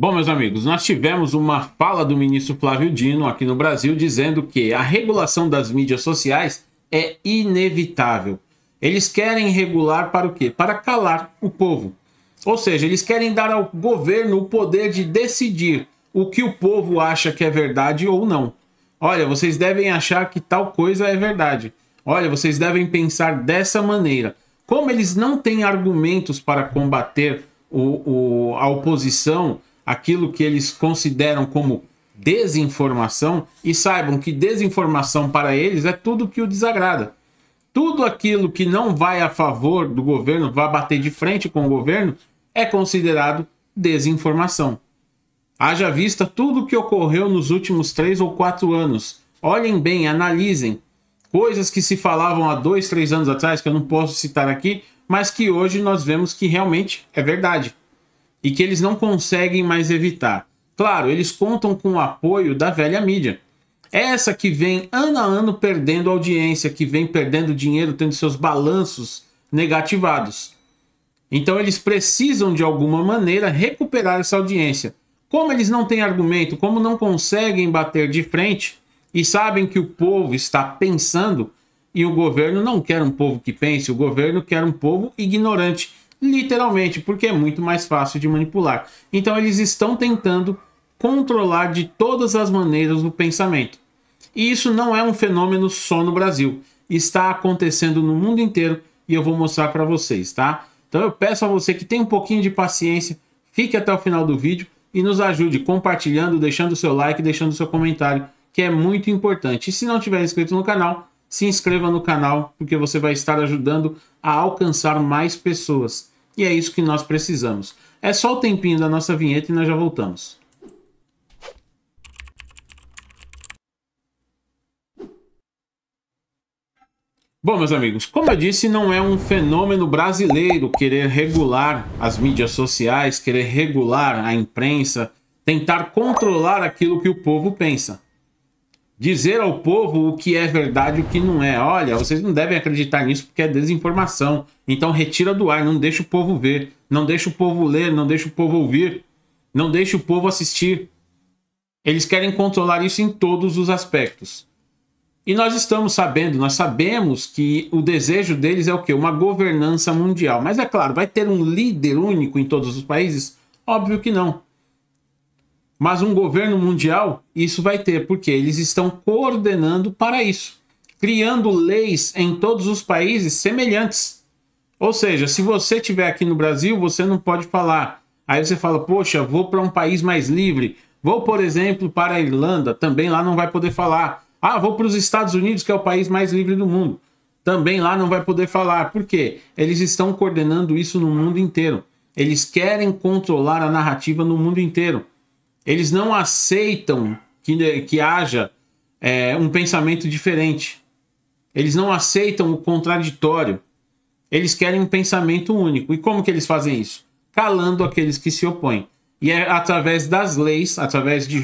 Bom, meus amigos, nós tivemos uma fala do ministro Flávio Dino aqui no Brasil dizendo que a regulação das mídias sociais é inevitável. Eles querem regular para o quê? Para calar o povo. Ou seja, eles querem dar ao governo o poder de decidir o que o povo acha que é verdade ou não. Olha, vocês devem achar que tal coisa é verdade. Olha, vocês devem pensar dessa maneira. Como eles não têm argumentos para combater o, o, a oposição, aquilo que eles consideram como desinformação e saibam que desinformação para eles é tudo que o desagrada. Tudo aquilo que não vai a favor do governo, vai bater de frente com o governo, é considerado desinformação. Haja vista tudo o que ocorreu nos últimos três ou quatro anos. Olhem bem, analisem. Coisas que se falavam há dois, três anos atrás, que eu não posso citar aqui, mas que hoje nós vemos que realmente é verdade e que eles não conseguem mais evitar. Claro, eles contam com o apoio da velha mídia. É essa que vem ano a ano perdendo audiência, que vem perdendo dinheiro, tendo seus balanços negativados. Então eles precisam de alguma maneira recuperar essa audiência. Como eles não têm argumento, como não conseguem bater de frente e sabem que o povo está pensando e o governo não quer um povo que pense, o governo quer um povo ignorante literalmente, porque é muito mais fácil de manipular. Então eles estão tentando controlar de todas as maneiras o pensamento. E isso não é um fenômeno só no Brasil, está acontecendo no mundo inteiro e eu vou mostrar para vocês, tá? Então eu peço a você que tenha um pouquinho de paciência, fique até o final do vídeo e nos ajude compartilhando, deixando o seu like, deixando o seu comentário, que é muito importante. E se não tiver inscrito no canal, se inscreva no canal, porque você vai estar ajudando a alcançar mais pessoas. E é isso que nós precisamos. É só o tempinho da nossa vinheta e nós já voltamos. Bom, meus amigos, como eu disse, não é um fenômeno brasileiro querer regular as mídias sociais, querer regular a imprensa, tentar controlar aquilo que o povo pensa dizer ao povo o que é verdade e o que não é. Olha, vocês não devem acreditar nisso porque é desinformação. Então retira do ar, não deixa o povo ver, não deixa o povo ler, não deixa o povo ouvir, não deixa o povo assistir. Eles querem controlar isso em todos os aspectos. E nós estamos sabendo, nós sabemos que o desejo deles é o quê? Uma governança mundial. Mas é claro, vai ter um líder único em todos os países? Óbvio que não. Mas um governo mundial, isso vai ter, porque eles estão coordenando para isso, criando leis em todos os países semelhantes. Ou seja, se você estiver aqui no Brasil, você não pode falar. Aí você fala, poxa, vou para um país mais livre. Vou, por exemplo, para a Irlanda, também lá não vai poder falar. Ah, vou para os Estados Unidos, que é o país mais livre do mundo. Também lá não vai poder falar. Por quê? Eles estão coordenando isso no mundo inteiro. Eles querem controlar a narrativa no mundo inteiro. Eles não aceitam que, né, que haja é, um pensamento diferente. Eles não aceitam o contraditório. Eles querem um pensamento único. E como que eles fazem isso? Calando aqueles que se opõem. E é através das leis, através do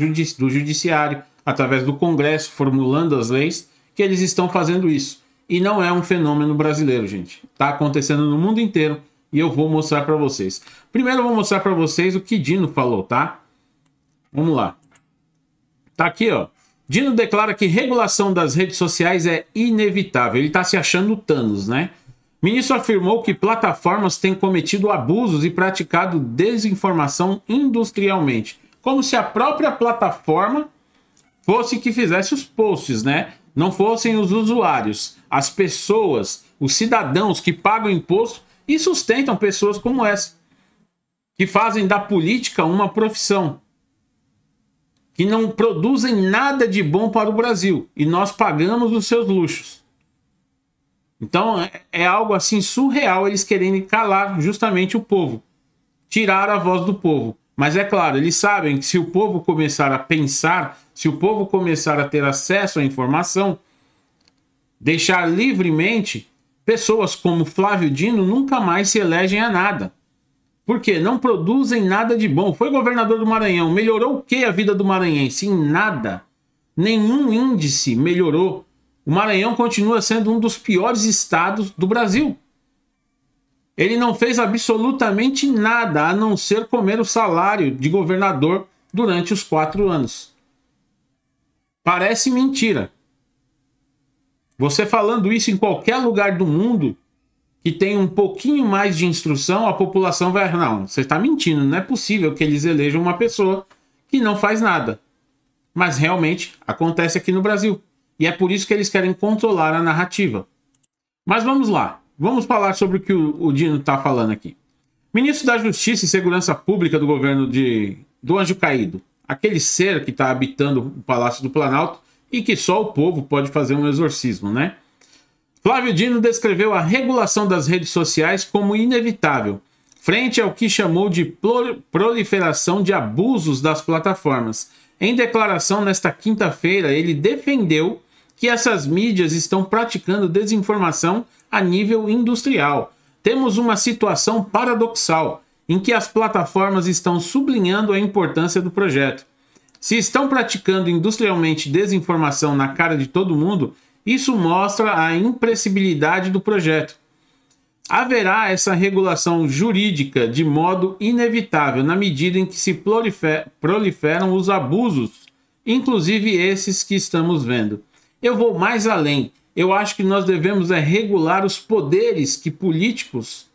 judiciário, através do Congresso, formulando as leis, que eles estão fazendo isso. E não é um fenômeno brasileiro, gente. Está acontecendo no mundo inteiro e eu vou mostrar para vocês. Primeiro eu vou mostrar para vocês o que Dino falou, tá? Vamos lá. Tá aqui, ó. Dino declara que regulação das redes sociais é inevitável. Ele está se achando Thanos, né? Ministro afirmou que plataformas têm cometido abusos e praticado desinformação industrialmente, como se a própria plataforma fosse que fizesse os posts, né? Não fossem os usuários, as pessoas, os cidadãos que pagam imposto e sustentam pessoas como essa, que fazem da política uma profissão, que não produzem nada de bom para o Brasil e nós pagamos os seus luxos. Então é, é algo assim surreal eles querendo calar justamente o povo, tirar a voz do povo. Mas é claro, eles sabem que se o povo começar a pensar, se o povo começar a ter acesso à informação, deixar livremente, pessoas como Flávio Dino nunca mais se elegem a nada. Por quê? Não produzem nada de bom. Foi governador do Maranhão. Melhorou o que a vida do maranhense? Em nada. Nenhum índice melhorou. O Maranhão continua sendo um dos piores estados do Brasil. Ele não fez absolutamente nada a não ser comer o salário de governador durante os quatro anos. Parece mentira. Você falando isso em qualquer lugar do mundo, que tem um pouquinho mais de instrução, a população vai. Não, você está mentindo, não é possível que eles elejam uma pessoa que não faz nada. Mas realmente acontece aqui no Brasil. E é por isso que eles querem controlar a narrativa. Mas vamos lá, vamos falar sobre o que o, o Dino está falando aqui. Ministro da Justiça e Segurança Pública do governo de, do Anjo Caído, aquele ser que está habitando o Palácio do Planalto e que só o povo pode fazer um exorcismo, né? Flávio Dino descreveu a regulação das redes sociais como inevitável, frente ao que chamou de proliferação de abusos das plataformas. Em declaração nesta quinta-feira, ele defendeu que essas mídias estão praticando desinformação a nível industrial. Temos uma situação paradoxal em que as plataformas estão sublinhando a importância do projeto. Se estão praticando industrialmente desinformação na cara de todo mundo, isso mostra a impressibilidade do projeto. Haverá essa regulação jurídica de modo inevitável na medida em que se proliferam os abusos, inclusive esses que estamos vendo. Eu vou mais além. Eu acho que nós devemos é, regular os poderes que políticos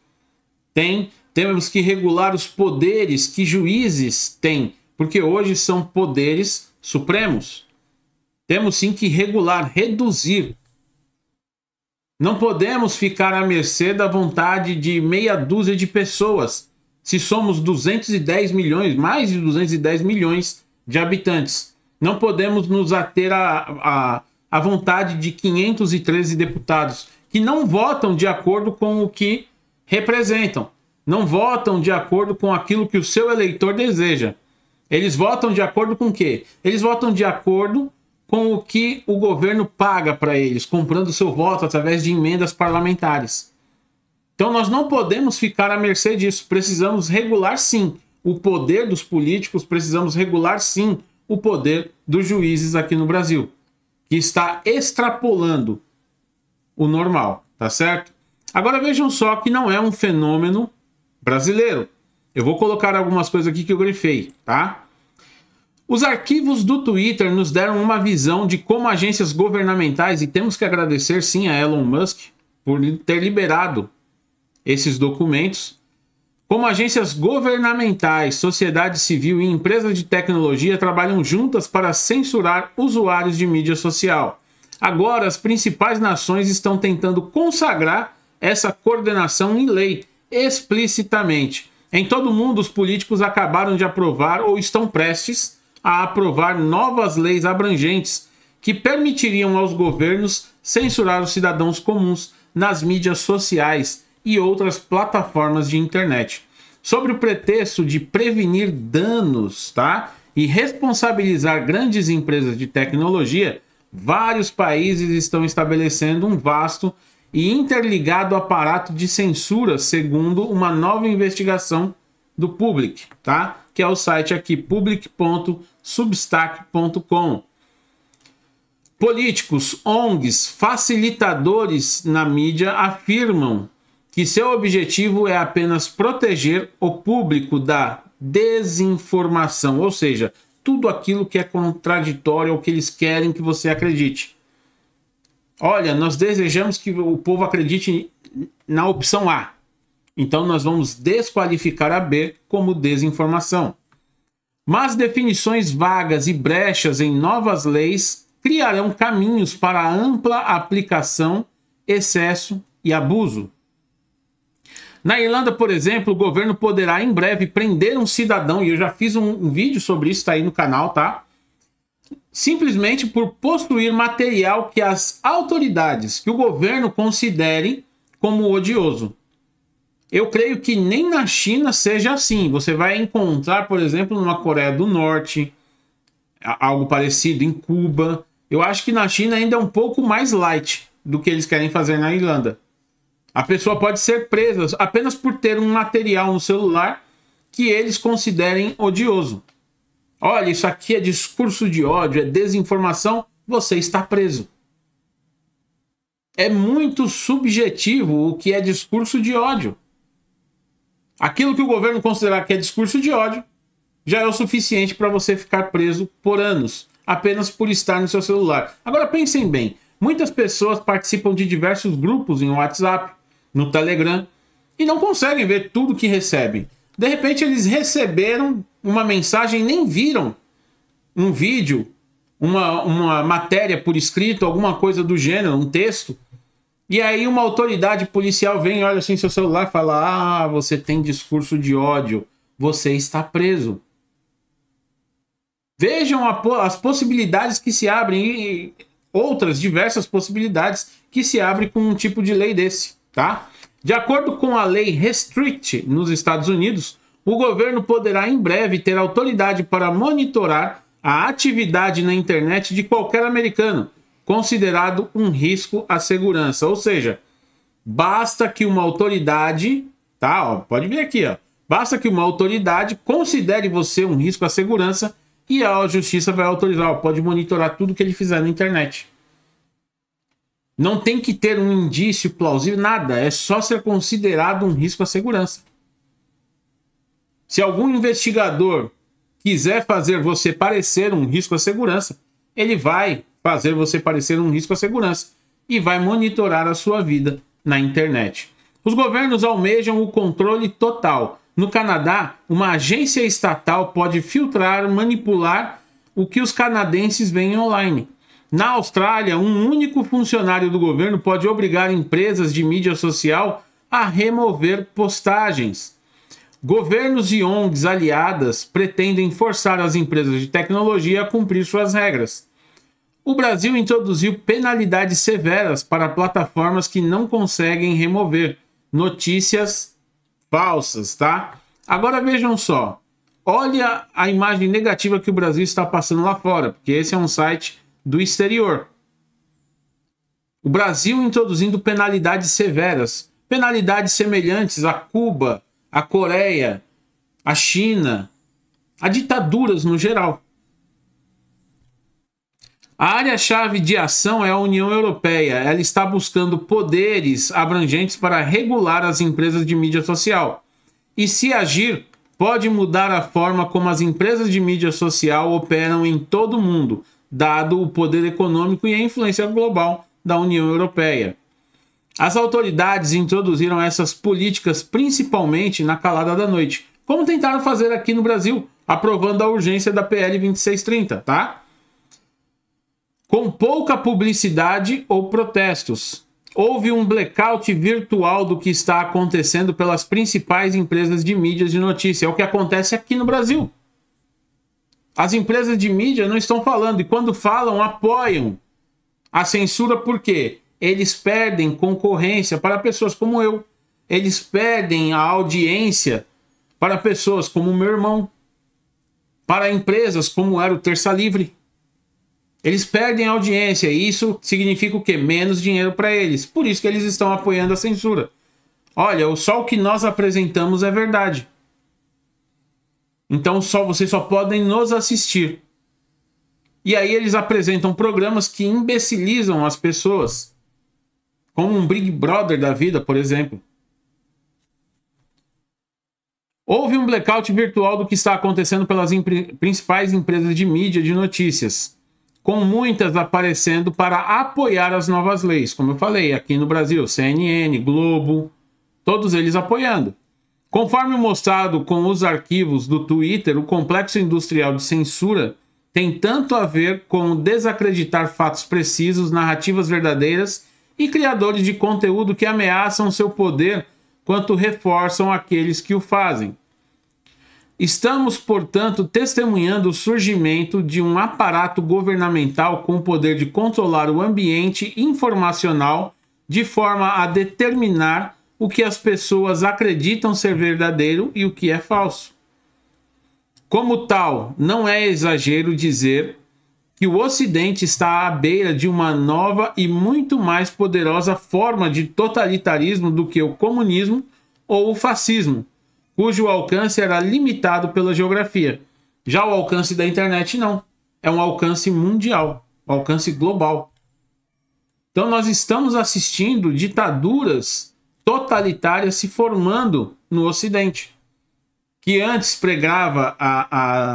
têm, temos que regular os poderes que juízes têm, porque hoje são poderes supremos. Temos sim que regular, reduzir. Não podemos ficar à mercê da vontade de meia dúzia de pessoas. Se somos 210 milhões, mais de 210 milhões de habitantes, não podemos nos ater à, à, à vontade de 513 deputados que não votam de acordo com o que representam, não votam de acordo com aquilo que o seu eleitor deseja. Eles votam de acordo com o quê? Eles votam de acordo com o que o governo paga para eles, comprando seu voto através de emendas parlamentares. Então nós não podemos ficar à mercê disso, precisamos regular sim o poder dos políticos, precisamos regular sim o poder dos juízes aqui no Brasil, que está extrapolando o normal, tá certo? Agora vejam só que não é um fenômeno brasileiro. Eu vou colocar algumas coisas aqui que eu grifei, tá? Os arquivos do Twitter nos deram uma visão de como agências governamentais, e temos que agradecer sim a Elon Musk por ter liberado esses documentos, como agências governamentais, sociedade civil e empresas de tecnologia trabalham juntas para censurar usuários de mídia social. Agora, as principais nações estão tentando consagrar essa coordenação em lei, explicitamente. Em todo o mundo, os políticos acabaram de aprovar ou estão prestes a aprovar novas leis abrangentes que permitiriam aos governos censurar os cidadãos comuns nas mídias sociais e outras plataformas de internet, sobre o pretexto de prevenir danos, tá? E responsabilizar grandes empresas de tecnologia, vários países estão estabelecendo um vasto e interligado aparato de censura, segundo uma nova investigação do Public, tá? que é o site aqui public.substack.com. Políticos, ONGs, facilitadores na mídia afirmam que seu objetivo é apenas proteger o público da desinformação, ou seja, tudo aquilo que é contraditório ao que eles querem que você acredite. Olha, nós desejamos que o povo acredite na opção A. Então nós vamos desqualificar a B como desinformação mas definições vagas e brechas em novas leis criarão caminhos para ampla aplicação, excesso e abuso. Na Irlanda, por exemplo, o governo poderá em breve prender um cidadão, e eu já fiz um, um vídeo sobre isso, tá aí no canal, tá? Simplesmente por possuir material que as autoridades, que o governo considerem como odioso. Eu creio que nem na China seja assim. Você vai encontrar, por exemplo, numa Coreia do Norte, algo parecido em Cuba. Eu acho que na China ainda é um pouco mais light do que eles querem fazer na Irlanda. A pessoa pode ser presa apenas por ter um material no celular que eles considerem odioso. Olha, isso aqui é discurso de ódio, é desinformação, você está preso. É muito subjetivo o que é discurso de ódio. Aquilo que o governo considerar que é discurso de ódio já é o suficiente para você ficar preso por anos, apenas por estar no seu celular. Agora pensem bem, muitas pessoas participam de diversos grupos em WhatsApp, no Telegram, e não conseguem ver tudo que recebem. De repente eles receberam uma mensagem, nem viram um vídeo, uma, uma matéria por escrito, alguma coisa do gênero, um texto, e aí uma autoridade policial vem, olha assim seu celular e fala: "Ah, você tem discurso de ódio, você está preso". Vejam a, as possibilidades que se abrem e outras diversas possibilidades que se abrem com um tipo de lei desse, tá? De acordo com a lei Restrict nos Estados Unidos, o governo poderá em breve ter autoridade para monitorar a atividade na internet de qualquer americano, considerado um risco à segurança. Ou seja, basta que uma autoridade, tá? Ó, pode vir aqui, ó. Basta que uma autoridade considere você um risco à segurança e a justiça vai autorizar, ó, pode monitorar tudo que ele fizer na internet. Não tem que ter um indício plausível, nada. É só ser considerado um risco à segurança. Se algum investigador quiser fazer você parecer um risco à segurança, ele vai fazer você parecer um risco à segurança e vai monitorar a sua vida na internet. Os governos almejam o controle total. No Canadá, uma agência estatal pode filtrar, manipular o que os canadenses veem online. Na Austrália, um único funcionário do governo pode obrigar empresas de mídia social a remover postagens. Governos e ONGs aliadas pretendem forçar as empresas de tecnologia a cumprir suas regras. O Brasil introduziu penalidades severas para plataformas que não conseguem remover notícias falsas, tá? Agora vejam só. Olha a imagem negativa que o Brasil está passando lá fora, porque esse é um site do exterior. O Brasil introduzindo penalidades severas, penalidades semelhantes a Cuba, a Coreia, a China, a ditaduras no geral. A área-chave de ação é a União Europeia. Ela está buscando poderes abrangentes para regular as empresas de mídia social. E se agir, pode mudar a forma como as empresas de mídia social operam em todo o mundo, dado o poder econômico e a influência global da União Europeia. As autoridades introduziram essas políticas principalmente na calada da noite, como tentaram fazer aqui no Brasil, aprovando a urgência da PL 2630, tá? com pouca publicidade ou protestos. Houve um blackout virtual do que está acontecendo pelas principais empresas de mídias de notícia. É o que acontece aqui no Brasil. As empresas de mídia não estão falando e quando falam, apoiam a censura porque eles perdem concorrência para pessoas como eu. Eles perdem a audiência para pessoas como meu irmão, para empresas como era o Terça Livre. Eles perdem audiência e isso significa o quê? Menos dinheiro para eles. Por isso que eles estão apoiando a censura. Olha, só o que nós apresentamos é verdade. Então só vocês só podem nos assistir. E aí eles apresentam programas que imbecilizam as pessoas. Como um Big Brother da vida, por exemplo. Houve um blackout virtual do que está acontecendo pelas principais empresas de mídia de notícias com muitas aparecendo para apoiar as novas leis, como eu falei, aqui no Brasil, CNN, Globo, todos eles apoiando. Conforme mostrado com os arquivos do Twitter, o complexo industrial de censura tem tanto a ver com desacreditar fatos precisos, narrativas verdadeiras e criadores de conteúdo que ameaçam seu poder quanto reforçam aqueles que o fazem. Estamos, portanto, testemunhando o surgimento de um aparato governamental com o poder de controlar o ambiente informacional de forma a determinar o que as pessoas acreditam ser verdadeiro e o que é falso. Como tal, não é exagero dizer que o Ocidente está à beira de uma nova e muito mais poderosa forma de totalitarismo do que o comunismo ou o fascismo cujo alcance era limitado pela geografia. Já o alcance da internet não. É um alcance mundial, um alcance global. Então nós estamos assistindo ditaduras totalitárias se formando no Ocidente, que antes pregava a,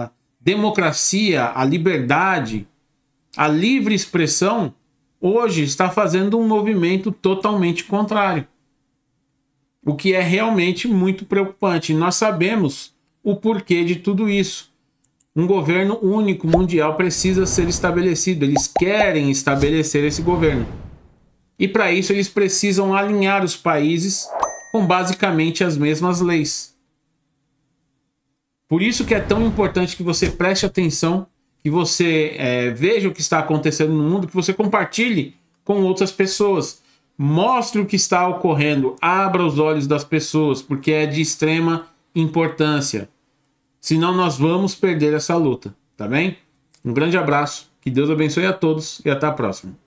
a democracia, a liberdade, a livre expressão, hoje está fazendo um movimento totalmente contrário o que é realmente muito preocupante. Nós sabemos o porquê de tudo isso. Um governo único mundial precisa ser estabelecido. Eles querem estabelecer esse governo. E para isso eles precisam alinhar os países com basicamente as mesmas leis. Por isso que é tão importante que você preste atenção, que você é, veja o que está acontecendo no mundo, que você compartilhe com outras pessoas. Mostre o que está ocorrendo, abra os olhos das pessoas, porque é de extrema importância. Senão nós vamos perder essa luta, tá bem? Um grande abraço, que Deus abençoe a todos e até a próxima.